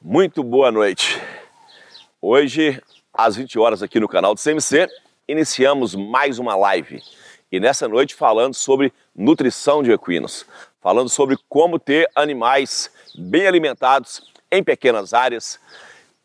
Muito boa noite. Hoje, às 20 horas aqui no canal do CMC, iniciamos mais uma live. E nessa noite falando sobre nutrição de equinos, falando sobre como ter animais bem alimentados em pequenas áreas,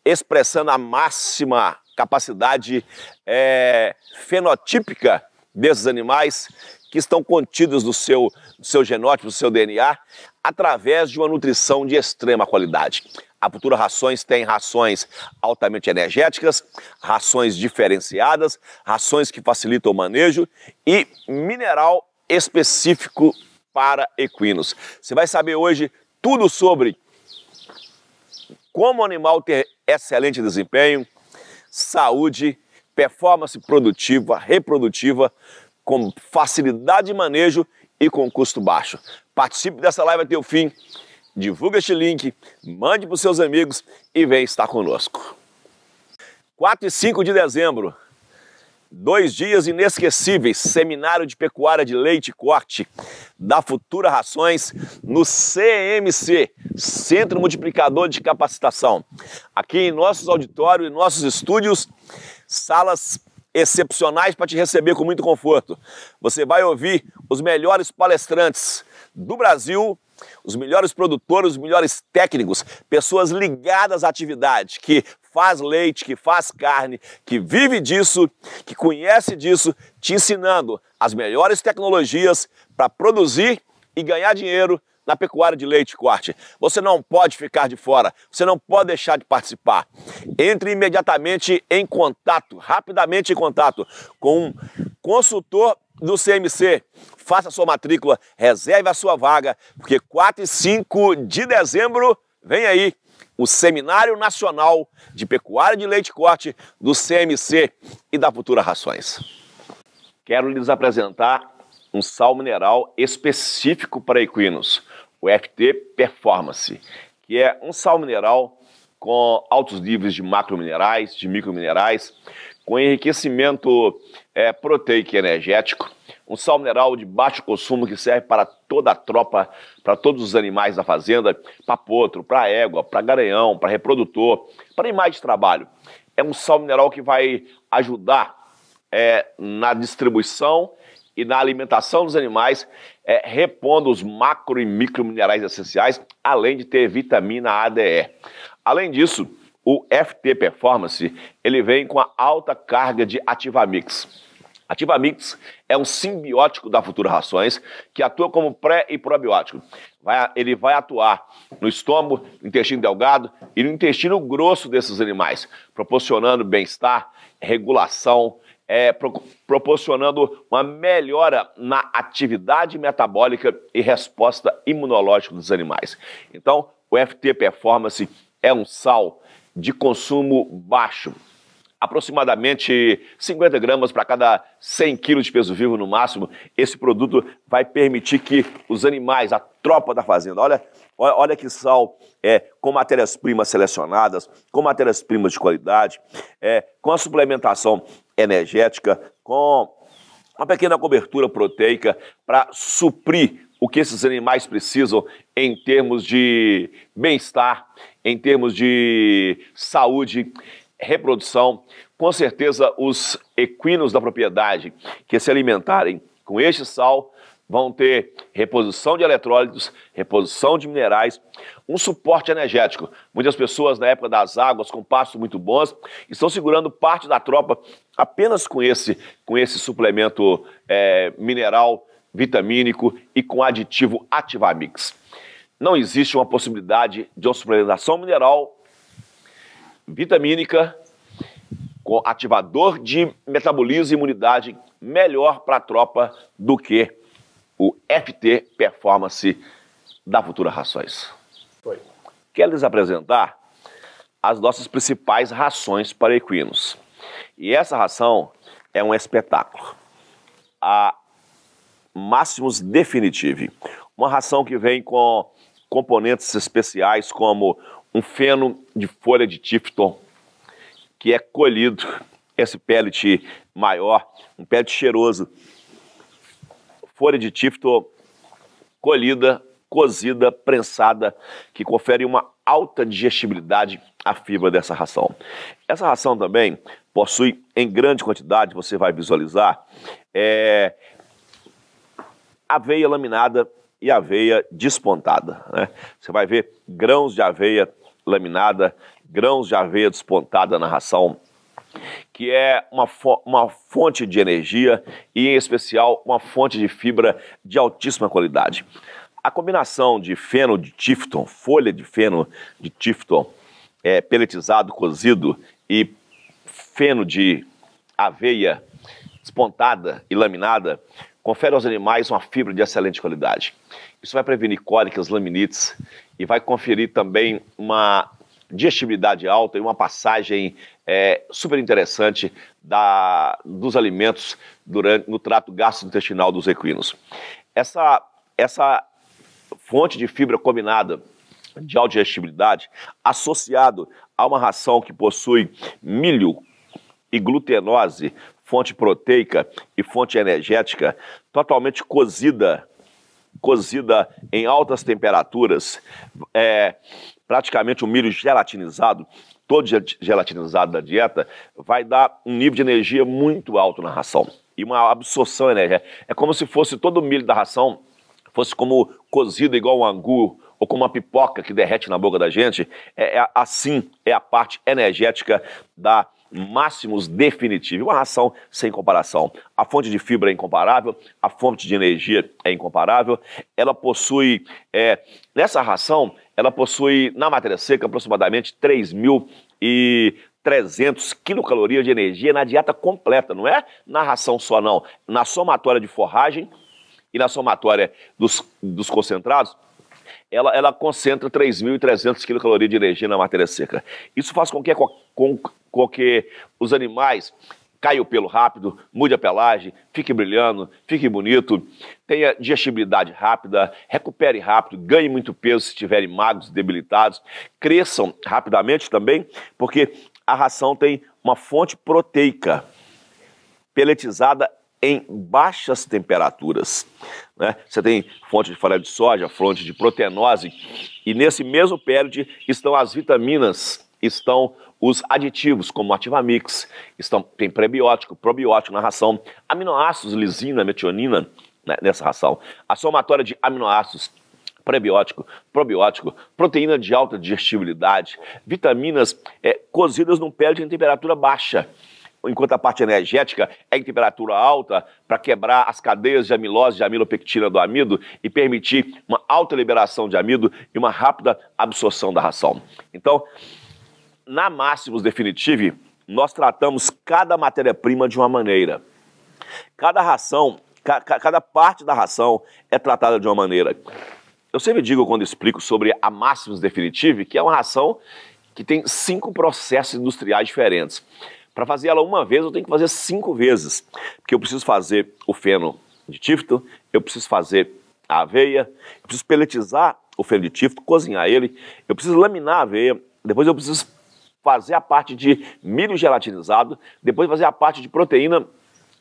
expressando a máxima capacidade é, fenotípica desses animais que estão contidos no seu, no seu genótipo, no seu DNA, através de uma nutrição de extrema qualidade. A Futura Rações tem rações altamente energéticas, rações diferenciadas, rações que facilitam o manejo e mineral específico para equinos. Você vai saber hoje tudo sobre como o animal ter excelente desempenho, saúde, performance produtiva, reprodutiva, com facilidade de manejo e com custo baixo. Participe dessa live até o fim, divulga este link, mande para os seus amigos e vem estar conosco. 4 e 5 de dezembro, dois dias inesquecíveis, seminário de pecuária de leite e corte da Futura Rações no CMC, Centro Multiplicador de Capacitação. Aqui em nossos auditórios e nossos estúdios, salas excepcionais para te receber com muito conforto. Você vai ouvir os melhores palestrantes do Brasil, os melhores produtores, os melhores técnicos, pessoas ligadas à atividade, que faz leite, que faz carne, que vive disso, que conhece disso, te ensinando as melhores tecnologias para produzir e ganhar dinheiro na pecuária de leite corte. Você não pode ficar de fora, você não pode deixar de participar. Entre imediatamente em contato, rapidamente em contato com um consultor do CMC. Faça a sua matrícula, reserve a sua vaga, porque 4 e 5 de dezembro vem aí o Seminário Nacional de Pecuária de Leite Corte do CMC e da Futura Rações. Quero lhes apresentar um sal mineral específico para equinos o FT Performance, que é um sal mineral com altos níveis de macrominerais, de microminerais, com enriquecimento é, proteico e energético, um sal mineral de baixo consumo que serve para toda a tropa, para todos os animais da fazenda, para potro, para égua, para garanhão, para reprodutor, para animais de trabalho. É um sal mineral que vai ajudar é, na distribuição e na alimentação dos animais é, repondo os macro e micro minerais essenciais, além de ter vitamina ADE. Além disso, o FT Performance ele vem com a alta carga de Ativamix. Ativamix é um simbiótico da Futura Rações que atua como pré e probiótico. Vai, ele vai atuar no estômago, no intestino delgado e no intestino grosso desses animais, proporcionando bem-estar, regulação, é, pro, proporcionando uma melhora na atividade metabólica e resposta imunológica dos animais. Então, o FT Performance é um sal de consumo baixo, aproximadamente 50 gramas para cada 100 quilos de peso vivo no máximo. Esse produto vai permitir que os animais, a tropa da fazenda, olha, olha que sal, é, com matérias-primas selecionadas, com matérias-primas de qualidade, é, com a suplementação energética com uma pequena cobertura proteica para suprir o que esses animais precisam em termos de bem-estar, em termos de saúde, reprodução. Com certeza, os equinos da propriedade que se alimentarem com este sal vão ter reposição de eletrólitos, reposição de minerais, um suporte energético. Muitas pessoas na época das águas com pastos muito bons estão segurando parte da tropa apenas com esse, com esse suplemento é, mineral, vitamínico e com aditivo Ativamix. Não existe uma possibilidade de uma suplementação mineral, vitamínica, com ativador de metabolismo e imunidade melhor para a tropa do que o FT Performance da Futura Rações. Oi. Quero lhes apresentar as nossas principais rações para equinos. E essa ração é um espetáculo. A Máximos Definitive, uma ração que vem com componentes especiais como um feno de folha de Tifton, que é colhido, esse pellet maior, um pellet cheiroso, folha de Tifto colhida, cozida, prensada, que confere uma alta digestibilidade à fibra dessa ração. Essa ração também possui em grande quantidade, você vai visualizar, é, aveia laminada e aveia despontada. Né? Você vai ver grãos de aveia laminada, grãos de aveia despontada na ração que é uma, fo uma fonte de energia e, em especial, uma fonte de fibra de altíssima qualidade. A combinação de feno de Tifton, folha de feno de Tifton, é, peletizado, cozido e feno de aveia espontada e laminada, confere aos animais uma fibra de excelente qualidade. Isso vai prevenir cólicas, laminites e vai conferir também uma digestibilidade alta e uma passagem é, super interessante da, dos alimentos durante, no trato gastrointestinal dos equinos. Essa, essa fonte de fibra combinada de digestibilidade associado a uma ração que possui milho e glutenose, fonte proteica e fonte energética, totalmente cozida, cozida em altas temperaturas, é, praticamente o um milho gelatinizado, todo gelatinizado da dieta, vai dar um nível de energia muito alto na ração e uma absorção energética. É como se fosse todo o milho da ração fosse como cozido igual um angu ou como uma pipoca que derrete na boca da gente. É, é assim é a parte energética da máximos definitiva. Uma ração sem comparação. A fonte de fibra é incomparável, a fonte de energia é incomparável. Ela possui, é, nessa ração, ela possui, na matéria seca, aproximadamente 3.300 quilocalorias de energia na dieta completa, não é na ração só não, na somatória de forragem e na somatória dos, dos concentrados, ela, ela concentra 3.300 quilocalorias de energia na matéria seca. Isso faz com que, com, com que os animais cai o pelo rápido, mude a pelagem, fique brilhando, fique bonito, tenha digestibilidade rápida, recupere rápido, ganhe muito peso se estiverem magros, debilitados, cresçam rapidamente também, porque a ração tem uma fonte proteica peletizada em baixas temperaturas. Né? Você tem fonte de farelo de soja, fonte de proteinose, e nesse mesmo pellet estão as vitaminas, estão os aditivos, como Ativamix, estão, tem prebiótico, probiótico na ração, aminoácidos, lisina, metionina né, nessa ração, a somatória de aminoácidos, prebiótico, probiótico, proteína de alta digestibilidade, vitaminas é, cozidas num pé em temperatura baixa enquanto a parte energética é em temperatura alta, para quebrar as cadeias de amilose, de amilopectina do amido e permitir uma alta liberação de amido e uma rápida absorção da ração. Então, na Máximos Definitive, nós tratamos cada matéria-prima de uma maneira. Cada ração, ca cada parte da ração é tratada de uma maneira. Eu sempre digo quando explico sobre a Máximos Definitive que é uma ração que tem cinco processos industriais diferentes. Para fazer ela uma vez, eu tenho que fazer cinco vezes, porque eu preciso fazer o feno de tifto, eu preciso fazer a aveia, eu preciso peletizar o feno de tifto, cozinhar ele, eu preciso laminar a aveia, depois eu preciso fazer a parte de milho gelatinizado, depois fazer a parte de proteína,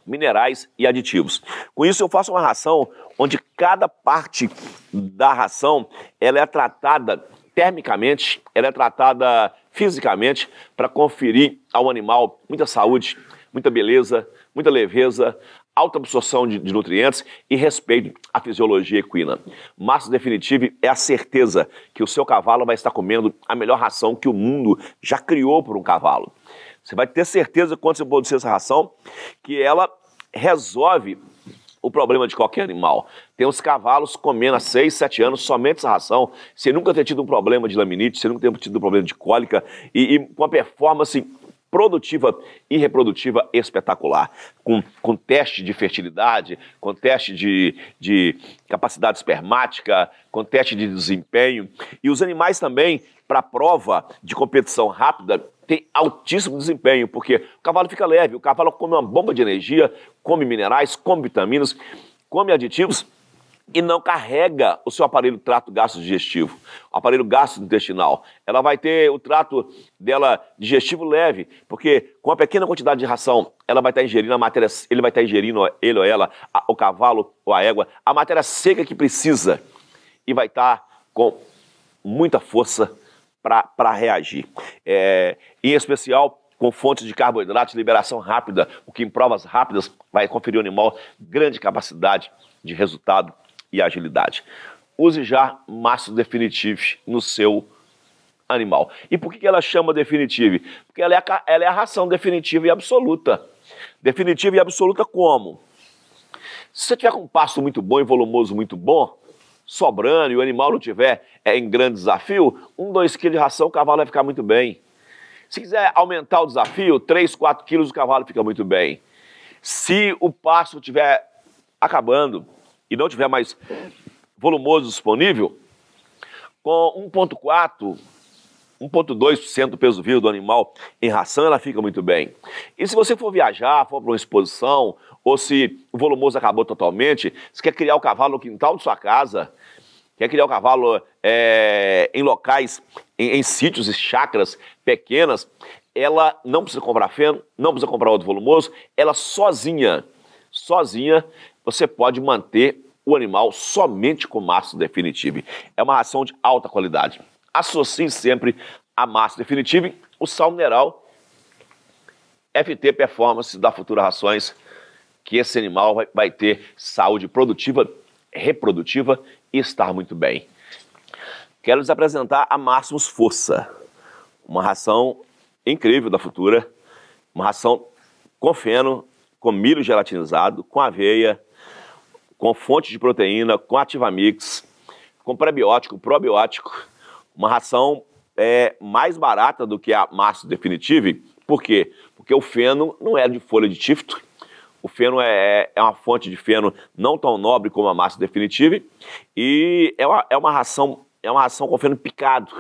minerais e aditivos. Com isso eu faço uma ração onde cada parte da ração ela é tratada termicamente, ela é tratada fisicamente para conferir ao animal muita saúde, muita beleza, muita leveza, alta absorção de, de nutrientes e respeito à fisiologia equina. Master definitivo é a certeza que o seu cavalo vai estar comendo a melhor ração que o mundo já criou para um cavalo. Você vai ter certeza quando você produzir essa ração que ela resolve o problema de qualquer animal. Tem os cavalos comendo há 6, 7 anos somente essa ração, sem nunca ter tido um problema de laminite, sem nunca ter tido um problema de cólica e, e com uma performance produtiva e reprodutiva espetacular, com, com teste de fertilidade, com teste de, de capacidade espermática, com teste de desempenho. E os animais também, para prova de competição rápida, tem altíssimo desempenho, porque o cavalo fica leve, o cavalo come uma bomba de energia, come minerais, come vitaminas, come aditivos e não carrega o seu aparelho trato o aparelho gastrointestinal. Ela vai ter o trato dela digestivo leve, porque com uma pequena quantidade de ração, ela vai estar tá ingerindo a matéria, ele vai estar tá ingerindo ele ou ela, a, o cavalo ou a égua, a matéria seca que precisa e vai estar tá com muita força para reagir. É, em especial com fontes de carboidrato, liberação rápida, o que em provas rápidas vai conferir ao animal grande capacidade de resultado e agilidade. Use já Master Definitive no seu animal. E por que ela chama Definitive? Porque ela é a, ela é a ração definitiva e absoluta. Definitiva e absoluta como? Se você tiver com um pasto muito bom e volumoso muito bom, sobrando e o animal não tiver é, em grande desafio, um, dois quilos de ração o cavalo vai ficar muito bem. Se quiser aumentar o desafio, três quatro quilos o cavalo fica muito bem. Se o pasto estiver acabando, e não tiver mais volumoso disponível, com 1,4%, 1,2% do peso vivo do animal em ração, ela fica muito bem. E se você for viajar, for para uma exposição, ou se o volumoso acabou totalmente, você quer criar o cavalo no quintal de sua casa, quer criar o cavalo é, em locais, em, em sítios e chacras pequenas, ela não precisa comprar feno, não precisa comprar outro volumoso, ela sozinha, sozinha, você pode manter o animal somente com mastro definitivo. É uma ração de alta qualidade. Associe sempre a mastro definitivo, o sal mineral FT Performance da Futura Rações, que esse animal vai, vai ter saúde produtiva, reprodutiva e estar muito bem. Quero lhes apresentar a Máximos Força, uma ração incrível da Futura, uma ração com feno, com milho gelatinizado, com aveia, com fonte de proteína, com ativa mix, com prebiótico, probiótico, uma ração é, mais barata do que a Master Definitive. Por quê? Porque o feno não é de folha de tifto. O feno é, é, é uma fonte de feno não tão nobre como a Master Definitive. E é uma, é uma ração é uma ração com feno picado.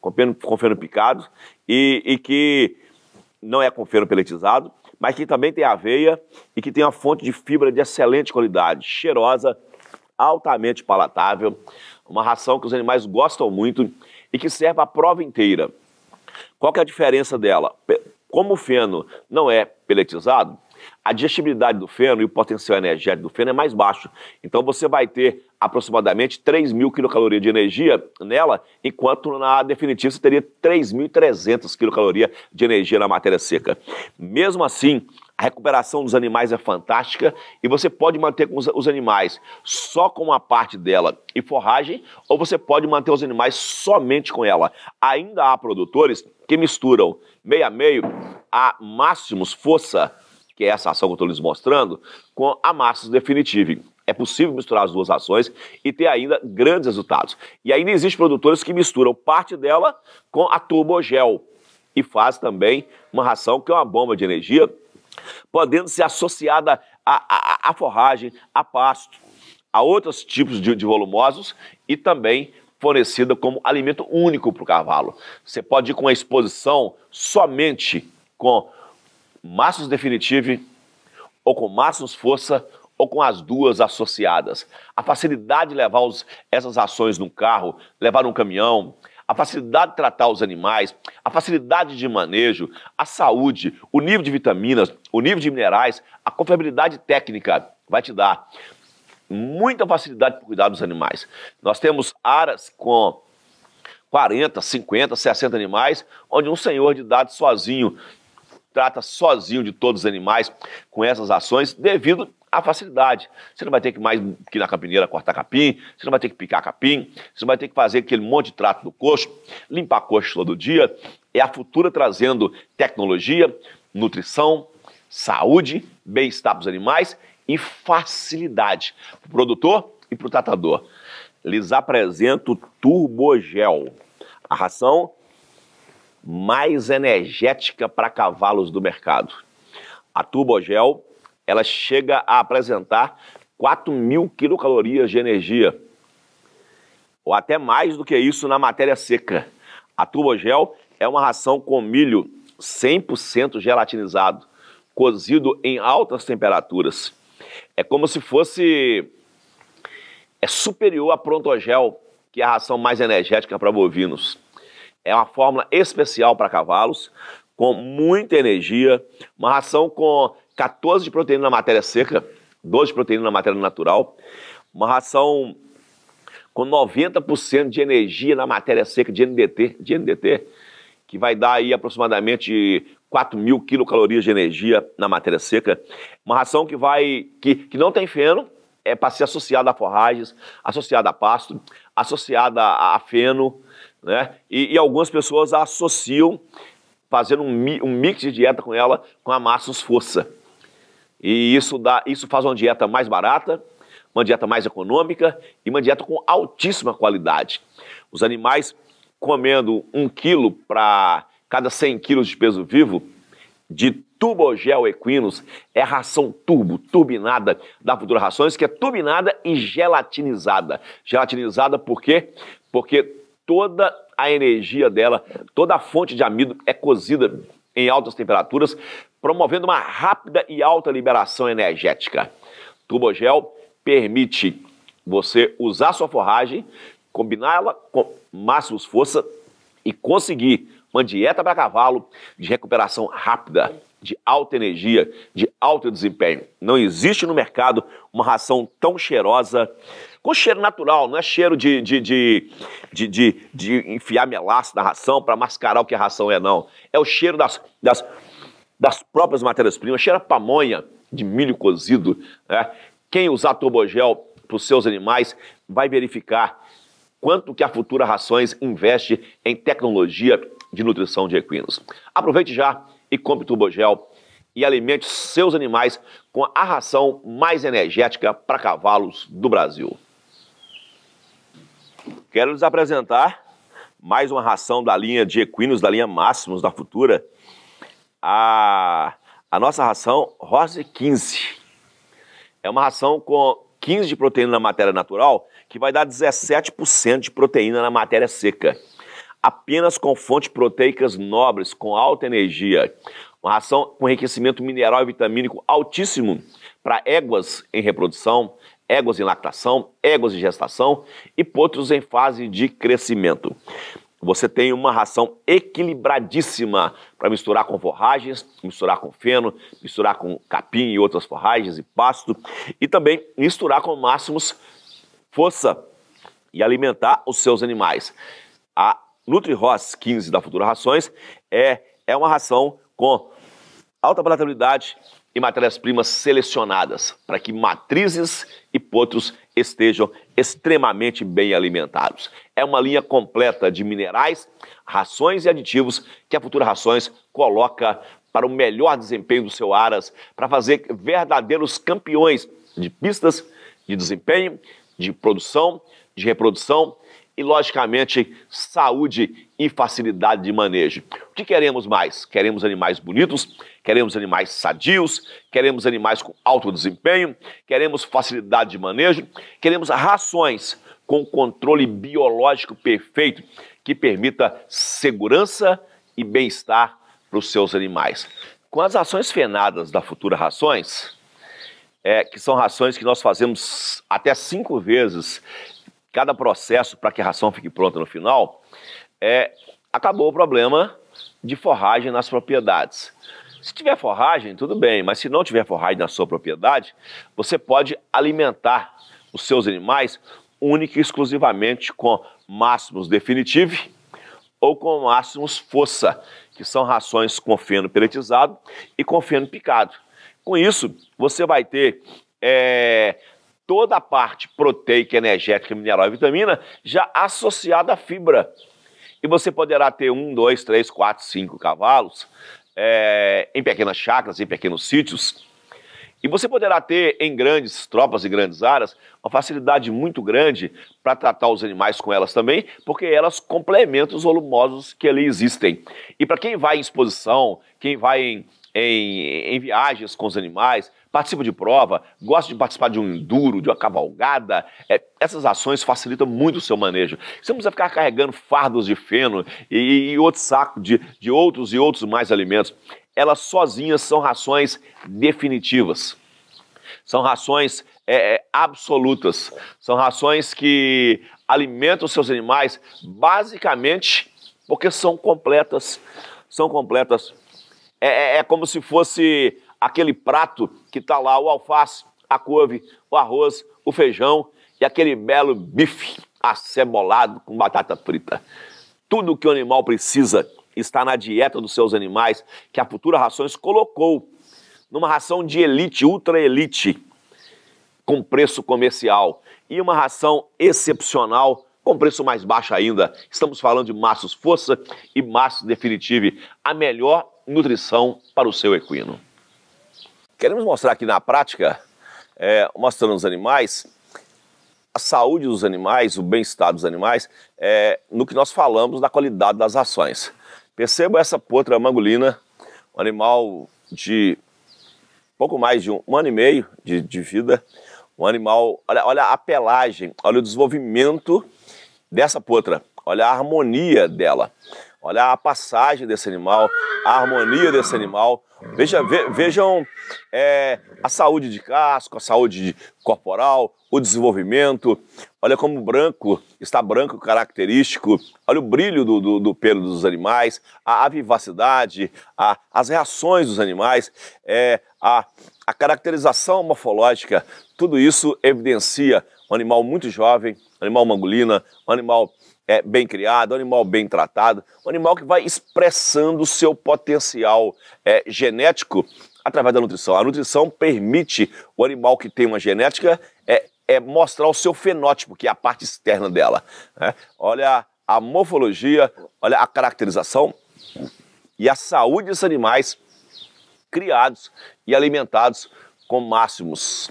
Com feno, com feno picado e, e que não é com feno peletizado, mas que também tem aveia e que tem uma fonte de fibra de excelente qualidade, cheirosa, altamente palatável, uma ração que os animais gostam muito e que serve a prova inteira. Qual que é a diferença dela? Como o feno não é peletizado, a digestibilidade do feno e o potencial energético do feno é mais baixo. Então você vai ter aproximadamente 3 mil quilocalorias de energia nela, enquanto na definitiva você teria 3.300 quilocalorias de energia na matéria seca. Mesmo assim, a recuperação dos animais é fantástica e você pode manter os animais só com uma parte dela e forragem, ou você pode manter os animais somente com ela. Ainda há produtores que misturam meio a meio a máximos força que é essa ação que eu estou lhes mostrando, com a massa definitiva. É possível misturar as duas ações e ter ainda grandes resultados. E ainda existem produtores que misturam parte dela com a turbogel e faz também uma ração que é uma bomba de energia, podendo ser associada à forragem, a pasto, a outros tipos de, de volumosos e também fornecida como alimento único para o cavalo. Você pode ir com a exposição somente com maços definitivo ou com maços força ou com as duas associadas. A facilidade de levar os, essas ações num carro, levar num caminhão, a facilidade de tratar os animais, a facilidade de manejo, a saúde, o nível de vitaminas, o nível de minerais, a confiabilidade técnica vai te dar muita facilidade para cuidar dos animais. Nós temos áreas com 40, 50, 60 animais, onde um senhor de idade sozinho trata sozinho de todos os animais com essas ações devido a facilidade. Você não vai ter que mais que ir na capineira cortar capim, você não vai ter que picar capim, você não vai ter que fazer aquele monte de trato do coxo, limpar coxo todo dia. É a futura trazendo tecnologia, nutrição, saúde, bem-estar para os animais e facilidade para o produtor e para o tratador. Lhes apresento o Turbogel, a ração mais energética para cavalos do mercado. A Turbogel ela chega a apresentar 4 mil quilocalorias de energia, ou até mais do que isso na matéria seca. A turbogel é uma ração com milho 100% gelatinizado, cozido em altas temperaturas. É como se fosse. É superior à Prontogel, que é a ração mais energética para bovinos. É uma fórmula especial para cavalos, com muita energia, uma ração com 14 de proteína na matéria seca, 12 de proteína na matéria natural, uma ração com 90% de energia na matéria seca de NDT, de NDT, que vai dar aí aproximadamente 4 mil quilocalorias de energia na matéria seca. Uma ração que vai que, que não tem feno, é para ser associada a forragens, associada a pasto, associada a, a feno, né? E, e, algumas pessoas associam fazendo um, um mix de dieta com ela com a massa força e isso, dá, isso faz uma dieta mais barata, uma dieta mais econômica e uma dieta com altíssima qualidade. Os animais comendo um quilo para cada 100 quilos de peso vivo de turbogel equinos é ração turbo, turbinada da Futura Rações, que é turbinada e gelatinizada. Gelatinizada por quê? Porque toda a energia dela, toda a fonte de amido é cozida em altas temperaturas promovendo uma rápida e alta liberação energética. Turbogel permite você usar sua forragem, combiná-la com máximo força e conseguir uma dieta para cavalo de recuperação rápida, de alta energia, de alto desempenho. Não existe no mercado uma ração tão cheirosa, com cheiro natural, não é cheiro de, de, de, de, de, de enfiar melaço na ração para mascarar o que a ração é, não. É o cheiro das, das das próprias matérias-primas, cheira pamonha de milho cozido. Né? Quem usar turbogel para os seus animais vai verificar quanto que a Futura Rações investe em tecnologia de nutrição de equinos. Aproveite já e compre turbogel e alimente seus animais com a ração mais energética para cavalos do Brasil. Quero lhes apresentar mais uma ração da linha de equinos, da linha Máximos da Futura, a, a nossa ração Rose 15. É uma ração com 15 de proteína na matéria natural, que vai dar 17% de proteína na matéria seca. Apenas com fontes proteicas nobres, com alta energia. Uma ração com enriquecimento mineral e vitamínico altíssimo para éguas em reprodução, éguas em lactação, éguas em gestação e potros em fase de crescimento você tem uma ração equilibradíssima para misturar com forragens, misturar com feno, misturar com capim e outras forragens e pasto, e também misturar com máximos força e alimentar os seus animais. A Nutri-Ross 15 da Futura Rações é, é uma ração com alta palatabilidade e matérias-primas selecionadas para que matrizes e potros estejam extremamente bem alimentados. É uma linha completa de minerais, rações e aditivos que a Futura Rações coloca para o melhor desempenho do seu Aras, para fazer verdadeiros campeões de pistas, de desempenho, de produção, de reprodução e, logicamente, saúde e facilidade de manejo. O que queremos mais? Queremos animais bonitos, queremos animais sadios, queremos animais com alto desempenho, queremos facilidade de manejo, queremos rações com controle biológico perfeito que permita segurança e bem-estar para os seus animais. Com as ações fenadas da Futura Rações, é, que são rações que nós fazemos até cinco vezes cada processo para que a ração fique pronta no final, é, acabou o problema de forragem nas propriedades. Se tiver forragem, tudo bem, mas se não tiver forragem na sua propriedade, você pode alimentar os seus animais única e exclusivamente com máximos definitivo ou com máximos força, que são rações com feno peletizado e com feno picado. Com isso, você vai ter é, toda a parte proteica, energética, mineral e vitamina já associada à fibra. E você poderá ter um, dois, três, quatro, cinco cavalos é, em pequenas chacras, em pequenos sítios. E você poderá ter em grandes tropas e grandes áreas uma facilidade muito grande para tratar os animais com elas também, porque elas complementam os volumosos que ali existem. E para quem vai em exposição, quem vai em, em, em viagens com os animais, participa de prova, gosta de participar de um enduro, de uma cavalgada. É, essas ações facilitam muito o seu manejo. Você não precisa ficar carregando fardos de feno e, e outro saco de, de outros e outros mais alimentos. Elas sozinhas são rações definitivas. São rações é, é, absolutas. São rações que alimentam seus animais basicamente porque são completas. São completas. É, é, é como se fosse aquele prato que está lá o alface, a couve, o arroz, o feijão e aquele belo bife acebolado com batata frita. Tudo o que o animal precisa está na dieta dos seus animais que a Futura Rações colocou numa ração de elite, ultra elite, com preço comercial e uma ração excepcional com preço mais baixo ainda. Estamos falando de maços força e maços Definitive, a melhor nutrição para o seu equino. Queremos mostrar aqui na prática, é, mostrando os animais, a saúde dos animais, o bem-estar dos animais, é, no que nós falamos da qualidade das ações. Perceba essa potra mangolina, um animal de pouco mais de um, um ano e meio de, de, vida, um animal, olha, olha a pelagem, olha o desenvolvimento dessa potra, olha a harmonia dela, Olha a passagem desse animal, a harmonia desse animal. Veja, ve, vejam é, a saúde de casco, a saúde corporal, o desenvolvimento. Olha como branco, está branco característico. Olha o brilho do, do, do pelo dos animais, a, a vivacidade, a, as reações dos animais, é, a, a caracterização morfológica. Tudo isso evidencia um animal muito jovem, um animal mangolina, um animal é, bem criado, um animal bem tratado, um animal que vai expressando o seu potencial é, genético através da nutrição. A nutrição permite o animal que tem uma genética é, é mostrar o seu fenótipo, que é a parte externa dela. Né? Olha a morfologia, olha a caracterização e a saúde desses animais criados e alimentados com máximos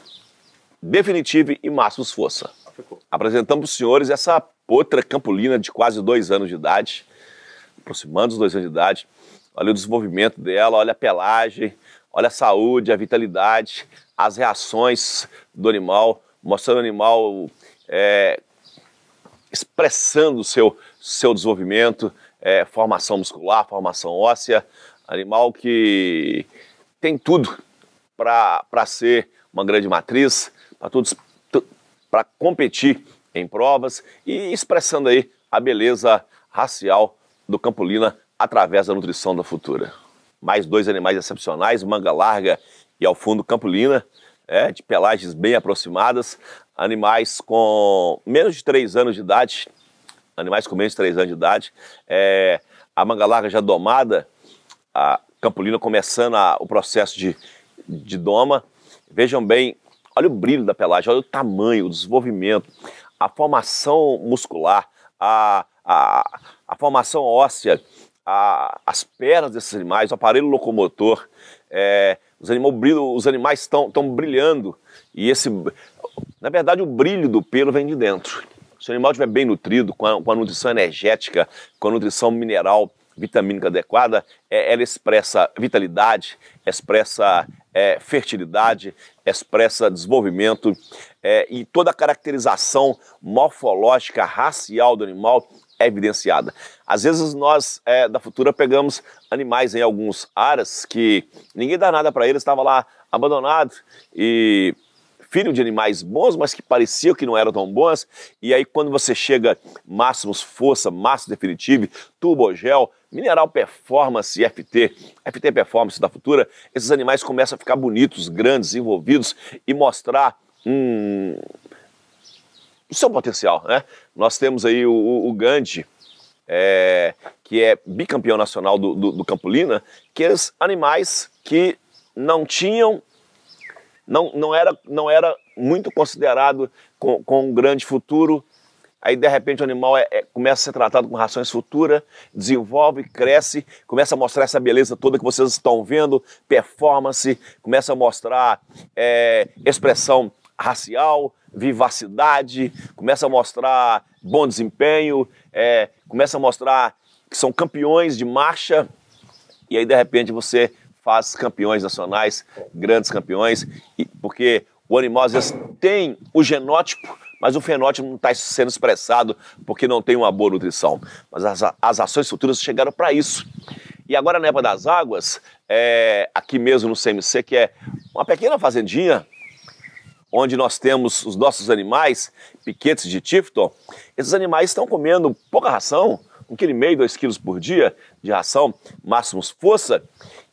definitivo e máximos força. Apresentamos para os senhores essa outra campolina de quase dois anos de idade, aproximando dos dois anos de idade. Olha o desenvolvimento dela, olha a pelagem, olha a saúde, a vitalidade, as reações do animal, mostrando o animal é, expressando o seu, seu desenvolvimento, é, formação muscular, formação óssea, animal que tem tudo para ser uma grande matriz, para competir em provas e expressando aí a beleza racial do Campolina através da nutrição da futura. Mais dois animais excepcionais, manga larga e ao fundo Campolina, é, de pelagens bem aproximadas, animais com menos de três anos de idade, animais com menos de três anos de idade, é, a manga larga já domada, a Campolina começando a, o processo de, de doma. Vejam bem, olha o brilho da pelagem, olha o tamanho, o desenvolvimento a formação muscular, a, a, a formação óssea, a, as pernas desses animais, o aparelho locomotor. É, os, animais brilham, os animais estão brilhando e esse, na verdade, o brilho do pelo vem de dentro. Se o animal estiver bem nutrido, com a, com a nutrição energética, com a nutrição mineral, vitamínica adequada, é, ela expressa vitalidade, expressa é, fertilidade, expressa desenvolvimento é, e toda a caracterização morfológica, racial do animal é evidenciada. Às vezes nós é, da futura pegamos animais em alguns aras que ninguém dá nada para eles, estava lá abandonado e filho de animais bons, mas que pareciam que não eram tão bons. E aí, quando você chega máximos força, máximo definitivo, turbogel, mineral performance FT, FT performance da futura, esses animais começam a ficar bonitos, grandes, envolvidos e mostrar um, o seu potencial, né? Nós temos aí o, o Gandhi, é, que é bicampeão nacional do, do, do Campolina, que é os animais que não tinham não, não, era, não era muito considerado com, com um grande futuro. Aí, de repente, o animal é, é, começa a ser tratado com rações futuras, desenvolve, cresce, começa a mostrar essa beleza toda que vocês estão vendo, performance, começa a mostrar é, expressão racial, vivacidade, começa a mostrar bom desempenho, é, começa a mostrar que são campeões de marcha. E aí, de repente, você faz campeões nacionais, grandes campeões, e, porque o animal tem o genótipo, mas o fenótipo não está sendo expressado porque não tem uma boa nutrição. Mas as, as ações futuras chegaram para isso. E agora na época das águas, é, aqui mesmo no CMC, que é uma pequena fazendinha, onde nós temos os nossos animais, piquetes de Tifton, esses animais estão comendo pouca ração, um quilo e meio, dois quilos por dia de ração, máximos força,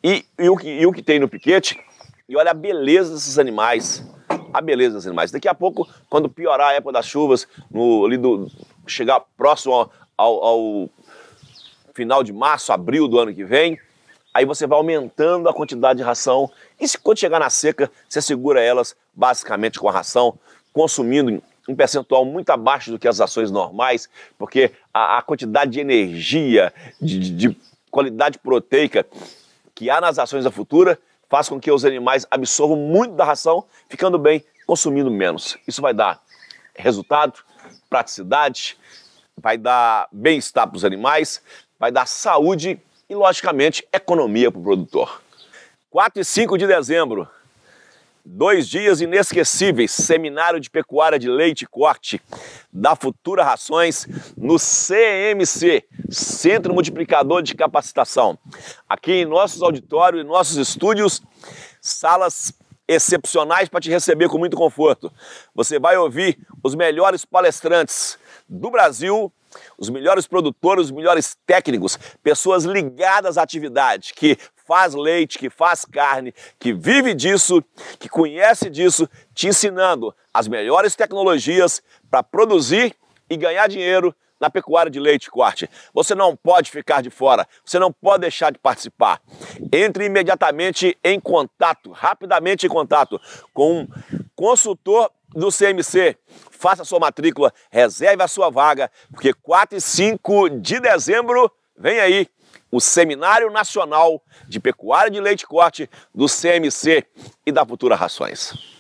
e, e, o, que, e o que tem no piquete, e olha a beleza desses animais, a beleza dos animais. Daqui a pouco, quando piorar a época das chuvas, no, ali do, chegar próximo ao, ao, ao, final de março, abril do ano que vem, aí você vai aumentando a quantidade de ração. E se, quando chegar na seca, você segura elas basicamente com a ração, consumindo um percentual muito abaixo do que as ações normais, porque a, a quantidade de energia, de, de, de qualidade proteica que há nas ações da futura faz com que os animais absorvam muito da ração, ficando bem, consumindo menos. Isso vai dar resultado, praticidade, vai dar bem-estar para os animais, vai dar saúde e, logicamente, economia para o produtor. 4 e 5 de dezembro, Dois dias inesquecíveis, seminário de pecuária de leite e corte da Futura Rações no CMC, Centro Multiplicador de Capacitação. Aqui em nossos auditórios, em nossos estúdios, salas excepcionais para te receber com muito conforto. Você vai ouvir os melhores palestrantes do Brasil, os melhores produtores, os melhores técnicos, pessoas ligadas à atividade que faz leite, que faz carne, que vive disso, que conhece disso, te ensinando as melhores tecnologias para produzir e ganhar dinheiro na pecuária de leite corte. Você não pode ficar de fora, você não pode deixar de participar. Entre imediatamente em contato, rapidamente em contato com um consultor do CMC. Faça sua matrícula, reserve a sua vaga, porque 4 e 5 de dezembro vem aí o Seminário Nacional de Pecuária de Leite Corte do CMC e da Futura Rações.